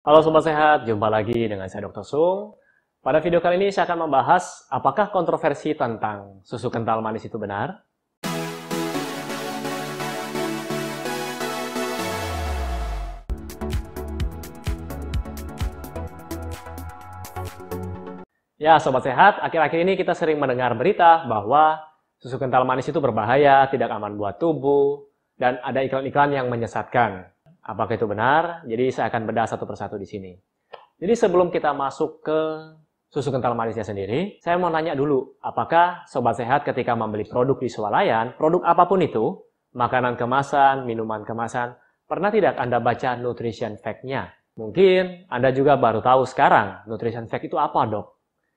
Halo Sobat Sehat, jumpa lagi dengan saya Dr. Sung. Pada video kali ini saya akan membahas apakah kontroversi tentang susu kental manis itu benar? Ya Sobat Sehat, akhir-akhir ini kita sering mendengar berita bahwa susu kental manis itu berbahaya, tidak aman buat tubuh, dan ada iklan-iklan yang menyesatkan. Apakah itu benar? Jadi saya akan bedah satu persatu di sini. Jadi sebelum kita masuk ke susu kental manisnya sendiri, saya mau nanya dulu, apakah sobat sehat ketika membeli produk di swalayan, produk apapun itu, makanan kemasan, minuman kemasan, pernah tidak Anda baca nutrition fact-nya? Mungkin Anda juga baru tahu sekarang nutrition fact itu apa, Dok?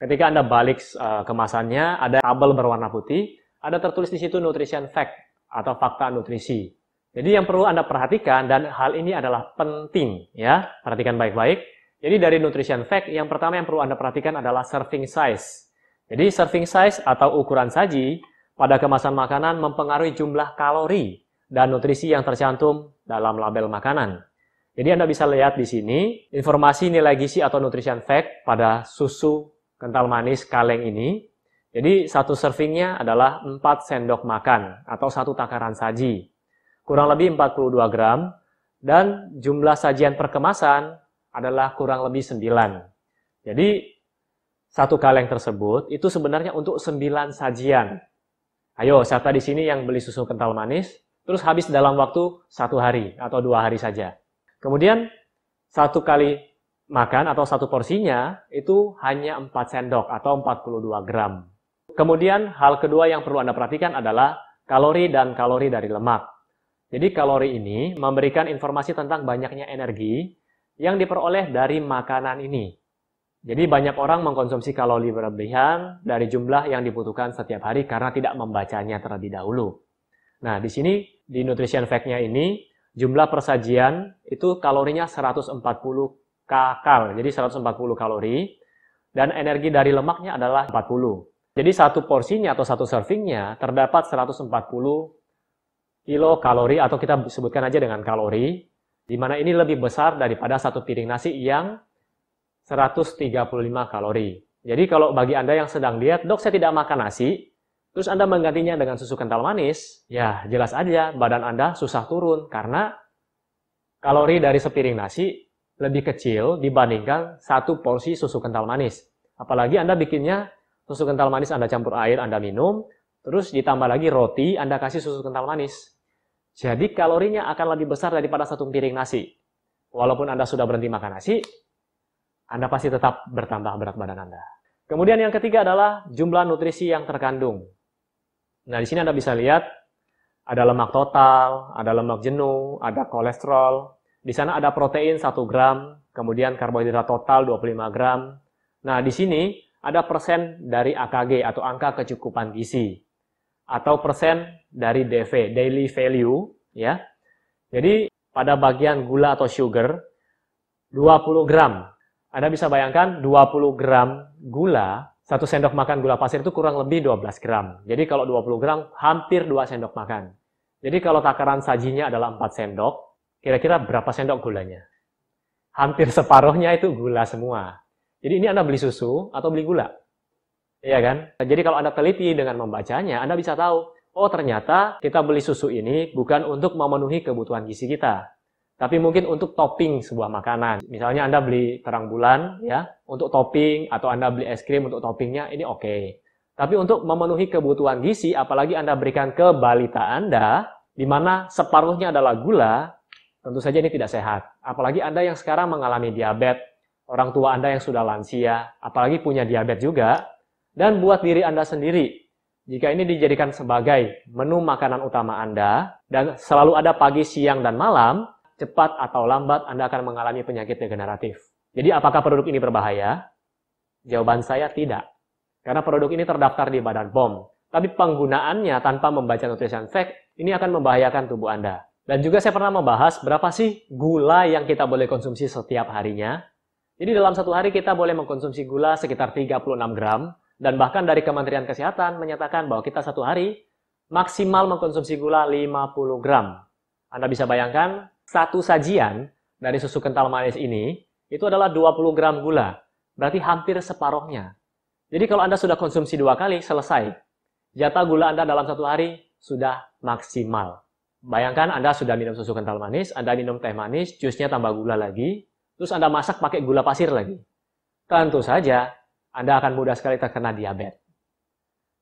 Ketika Anda balik uh, kemasannya, ada tabel berwarna putih, ada tertulis di situ nutrition fact atau fakta nutrisi. Jadi yang perlu Anda perhatikan dan hal ini adalah penting ya, perhatikan baik-baik. Jadi dari nutrition fact yang pertama yang perlu Anda perhatikan adalah serving size. Jadi serving size atau ukuran saji pada kemasan makanan mempengaruhi jumlah kalori dan nutrisi yang tercantum dalam label makanan. Jadi Anda bisa lihat di sini informasi nilai gizi atau nutrition fact pada susu kental manis kaleng ini. Jadi satu servingnya adalah 4 sendok makan atau satu takaran saji kurang lebih 42 gram, dan jumlah sajian perkemasan adalah kurang lebih 9. Jadi, satu kaleng tersebut itu sebenarnya untuk 9 sajian. Ayo, siapa di sini yang beli susu kental manis, terus habis dalam waktu satu hari atau dua hari saja. Kemudian, satu kali makan atau satu porsinya itu hanya 4 sendok atau 42 gram. Kemudian hal kedua yang perlu Anda perhatikan adalah kalori dan kalori dari lemak. Jadi kalori ini memberikan informasi tentang banyaknya energi yang diperoleh dari makanan ini. Jadi banyak orang mengkonsumsi kalori berlebihan dari jumlah yang dibutuhkan setiap hari karena tidak membacanya terlebih dahulu. Nah, di sini di nutrition fact-nya ini jumlah persajian itu kalorinya 140 kcal, jadi 140 kalori dan energi dari lemaknya adalah 40. Jadi satu porsinya atau satu servingnya terdapat 140 kilo kalori atau kita sebutkan aja dengan kalori, di mana ini lebih besar daripada satu piring nasi yang 135 kalori. Jadi kalau bagi Anda yang sedang diet, dok saya tidak makan nasi, terus Anda menggantinya dengan susu kental manis, ya jelas aja badan Anda susah turun karena kalori dari sepiring nasi lebih kecil dibandingkan satu porsi susu kental manis. Apalagi Anda bikinnya susu kental manis Anda campur air, Anda minum, Terus ditambah lagi roti, Anda kasih susu kental manis. Jadi kalorinya akan lebih besar daripada satu piring nasi. Walaupun Anda sudah berhenti makan nasi, Anda pasti tetap bertambah berat badan Anda. Kemudian yang ketiga adalah jumlah nutrisi yang terkandung. Nah, di sini Anda bisa lihat ada lemak total, ada lemak jenuh, ada kolesterol. Di sana ada protein 1 gram, kemudian karbohidrat total 25 gram. Nah, di sini ada persen dari AKG atau angka kecukupan gizi atau persen dari DV, daily value ya. Jadi pada bagian gula atau sugar 20 gram. Anda bisa bayangkan 20 gram gula, satu sendok makan gula pasir itu kurang lebih 12 gram. Jadi kalau 20 gram hampir dua sendok makan. Jadi kalau takaran sajinya adalah 4 sendok, kira-kira berapa sendok gulanya? Hampir separuhnya itu gula semua. Jadi ini Anda beli susu atau beli gula? Iya kan? Jadi kalau Anda teliti dengan membacanya, Anda bisa tahu, oh ternyata kita beli susu ini bukan untuk memenuhi kebutuhan gizi kita, tapi mungkin untuk topping sebuah makanan. Misalnya Anda beli terang bulan ya, untuk topping atau Anda beli es krim untuk toppingnya ini oke. Okay. Tapi untuk memenuhi kebutuhan gizi, apalagi Anda berikan ke balita Anda, di mana separuhnya adalah gula, tentu saja ini tidak sehat. Apalagi Anda yang sekarang mengalami diabetes, orang tua Anda yang sudah lansia, apalagi punya diabetes juga, dan buat diri Anda sendiri. Jika ini dijadikan sebagai menu makanan utama Anda dan selalu ada pagi, siang, dan malam, cepat atau lambat Anda akan mengalami penyakit degeneratif. Jadi apakah produk ini berbahaya? Jawaban saya tidak. Karena produk ini terdaftar di Badan POM. Tapi penggunaannya tanpa membaca nutrition fact ini akan membahayakan tubuh Anda. Dan juga saya pernah membahas berapa sih gula yang kita boleh konsumsi setiap harinya. Jadi dalam satu hari kita boleh mengkonsumsi gula sekitar 36 gram, dan bahkan dari Kementerian Kesehatan menyatakan bahwa kita satu hari maksimal mengkonsumsi gula 50 gram. Anda bisa bayangkan, satu sajian dari susu kental manis ini itu adalah 20 gram gula. Berarti hampir separohnya. Jadi kalau Anda sudah konsumsi dua kali, selesai. Jatah gula Anda dalam satu hari sudah maksimal. Bayangkan Anda sudah minum susu kental manis, Anda minum teh manis, jusnya tambah gula lagi, terus Anda masak pakai gula pasir lagi. Tentu saja anda akan mudah sekali terkena diabetes.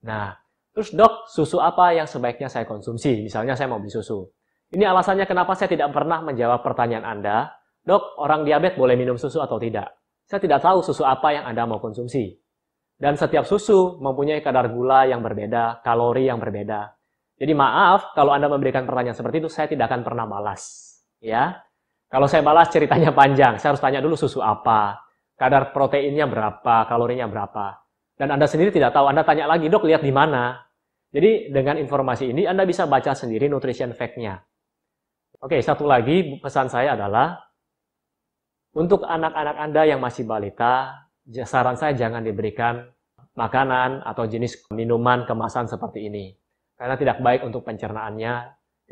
Nah, terus dok, susu apa yang sebaiknya saya konsumsi? Misalnya saya mau beli susu. Ini alasannya kenapa saya tidak pernah menjawab pertanyaan Anda, dok, orang diabetes boleh minum susu atau tidak? Saya tidak tahu susu apa yang Anda mau konsumsi. Dan setiap susu mempunyai kadar gula yang berbeda, kalori yang berbeda. Jadi maaf, kalau Anda memberikan pertanyaan seperti itu, saya tidak akan pernah balas. Ya, Kalau saya balas ceritanya panjang, saya harus tanya dulu susu apa, kadar proteinnya berapa, kalorinya berapa. Dan Anda sendiri tidak tahu, Anda tanya lagi, dok lihat di mana. Jadi dengan informasi ini Anda bisa baca sendiri nutrition fact-nya. Oke, satu lagi pesan saya adalah, untuk anak-anak Anda yang masih balita, saran saya jangan diberikan makanan atau jenis minuman kemasan seperti ini. Karena tidak baik untuk pencernaannya,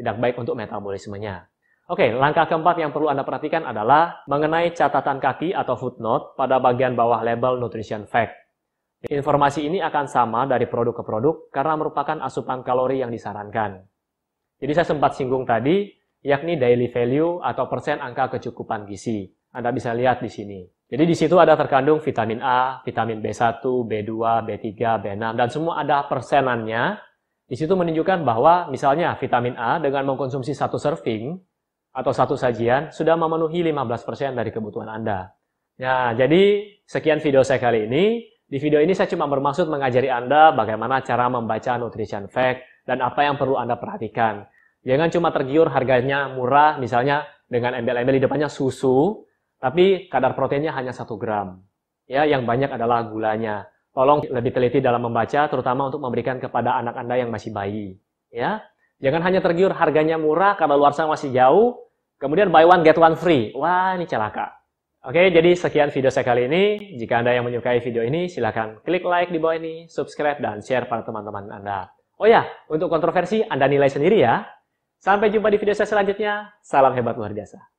tidak baik untuk metabolismenya. Oke, langkah keempat yang perlu Anda perhatikan adalah mengenai catatan kaki atau footnote pada bagian bawah label nutrition fact. Informasi ini akan sama dari produk ke produk karena merupakan asupan kalori yang disarankan. Jadi saya sempat singgung tadi, yakni daily value atau persen angka kecukupan gizi. Anda bisa lihat di sini. Jadi di situ ada terkandung vitamin A, vitamin B1, B2, B3, B6, dan semua ada persenannya. Di situ menunjukkan bahwa misalnya vitamin A dengan mengkonsumsi satu serving, atau satu sajian sudah memenuhi 15% dari kebutuhan Anda. Ya, jadi sekian video saya kali ini. Di video ini saya cuma bermaksud mengajari Anda bagaimana cara membaca nutrition fact dan apa yang perlu Anda perhatikan. Jangan cuma tergiur harganya murah, misalnya dengan embel-embel di depannya susu, tapi kadar proteinnya hanya 1 gram. Ya, yang banyak adalah gulanya. Tolong lebih teliti dalam membaca, terutama untuk memberikan kepada anak Anda yang masih bayi. Ya, Jangan hanya tergiur harganya murah karena luar sana masih jauh, kemudian buy one get one free. Wah, ini celaka. Oke, jadi sekian video saya kali ini. Jika Anda yang menyukai video ini, silahkan klik like di bawah ini, subscribe, dan share pada teman-teman Anda. Oh ya, untuk kontroversi Anda nilai sendiri ya. Sampai jumpa di video saya selanjutnya. Salam hebat luar biasa.